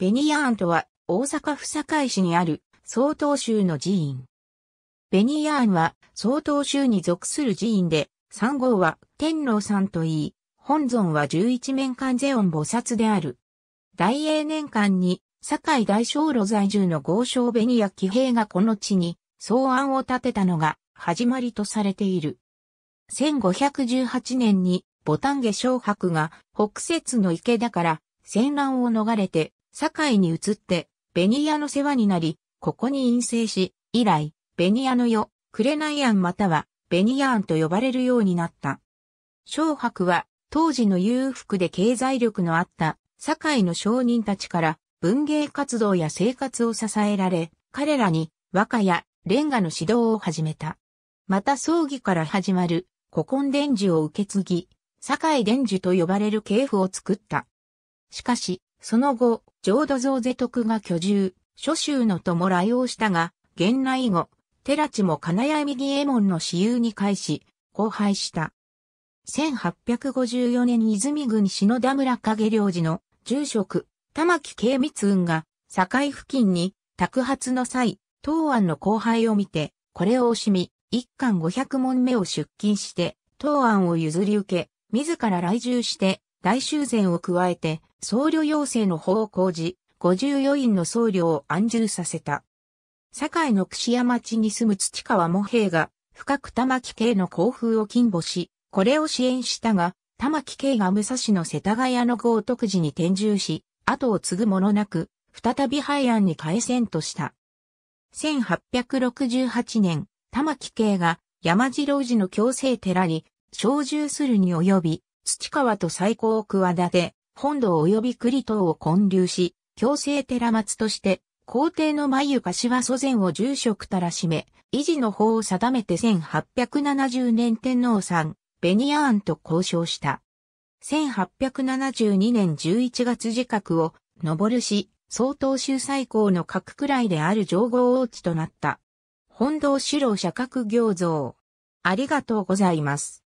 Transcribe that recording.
ベニヤーンとは、大阪府堺市にある、総統州の寺院。ベニヤーンは、総統州に属する寺院で、三号は天皇さんといい、本尊は十一面観世音菩薩である。大英年間に、堺大将路在住の豪商ベニヤ騎兵がこの地に、草案を建てたのが、始まりとされている。1518年に、ボタン下昇白が、北節の池田から、戦乱を逃れて、堺に移って、ベニヤの世話になり、ここに陰性し、以来、ベニヤの世、クレナイアンまたは、ベニヤーンと呼ばれるようになった。小白は、当時の裕福で経済力のあった、堺の商人たちから、文芸活動や生活を支えられ、彼らに和歌やレンガの指導を始めた。また葬儀から始まる古今伝授を受け継ぎ、堺伝授と呼ばれる系譜を作った。しかし、その後、浄土蔵是徳が居住、諸州の友来をしたが、元来後、寺地も金谷右衛門の私有に返し、荒廃した。1854年泉郡篠田村影領事の住職、玉木慶光雲が、境付近に、宅発の際、東安の後輩を見て、これを惜しみ、一貫五百門目を出勤して、東安を譲り受け、自ら来住して、大修繕を加えて、僧侶養成の法を講じ、54院の僧侶を安住させた。堺の串屋町に住む土川茂平が、深く玉木系の交風を禁募し、これを支援したが、玉木系が武蔵の世田谷の豪徳寺に転住し、後を継ぐものなく、再び廃案に返せんとした。1868年、玉木系が山次郎寺の強制寺に、小住するに及び、土川と最高を企て、本土及び栗等を建立し、強制寺松として、皇帝の眉柏祖前を住職たらしめ、維持の法を定めて1870年天皇さん、ベニアーンと交渉した。1872年11月自覚を、登るし、総統州最高の各くらいである上皇王地となった。本堂主老社格行像。ありがとうございます。